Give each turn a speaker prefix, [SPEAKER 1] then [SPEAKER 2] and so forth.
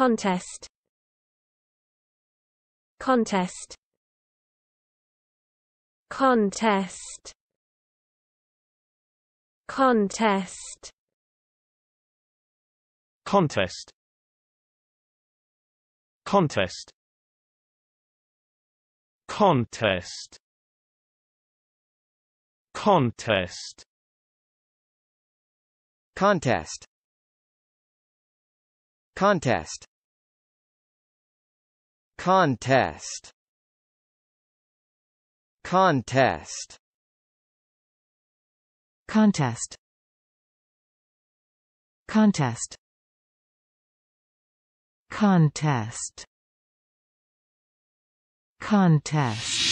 [SPEAKER 1] Contest Contest Contest Contest Contest Contest Contest Contest Contest Contest Contest Contest Contest Contest Contest
[SPEAKER 2] Contest